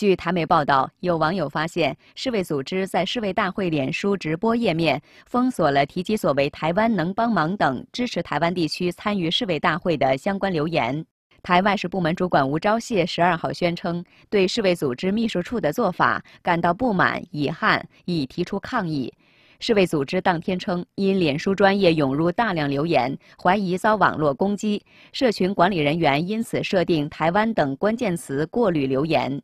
据台媒报道，有网友发现，世卫组织在世卫大会脸书直播页面封锁了提及所谓“台湾能帮忙”等支持台湾地区参与世卫大会的相关留言。台外事部门主管吴钊燮十二号宣称，对世卫组织秘书处的做法感到不满、遗憾，已提出抗议。世卫组织当天称，因脸书专业涌入大量留言，怀疑遭网络攻击，社群管理人员因此设定“台湾”等关键词过滤留言。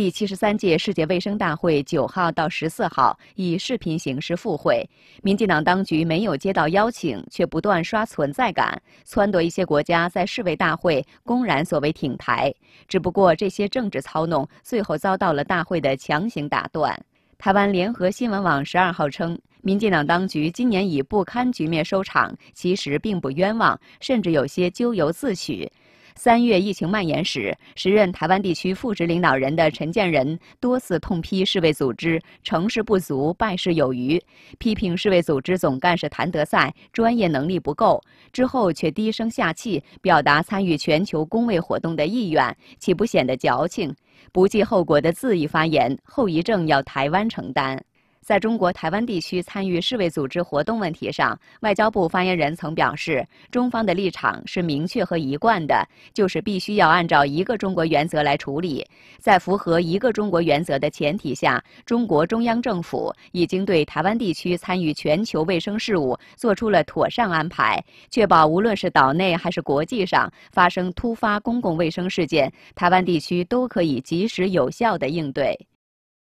第七十三届世界卫生大会九号到十四号以视频形式复会，民进党当局没有接到邀请，却不断刷存在感，撺掇一些国家在世卫大会公然所谓挺台。只不过这些政治操弄最后遭到了大会的强行打断。台湾联合新闻网十二号称，民进党当局今年以不堪局面收场，其实并不冤枉，甚至有些咎由自取。三月疫情蔓延时，时任台湾地区副职领导人的陈建仁多次痛批世卫组织“成事不足，败事有余”，批评世卫组织总干事谭德赛专业能力不够。之后却低声下气表达参与全球公卫活动的意愿，岂不显得矫情？不计后果的恣意发言，后遗症要台湾承担。在中国台湾地区参与世卫组织活动问题上，外交部发言人曾表示，中方的立场是明确和一贯的，就是必须要按照一个中国原则来处理。在符合一个中国原则的前提下，中国中央政府已经对台湾地区参与全球卫生事务做出了妥善安排，确保无论是岛内还是国际上发生突发公共卫生事件，台湾地区都可以及时有效的应对。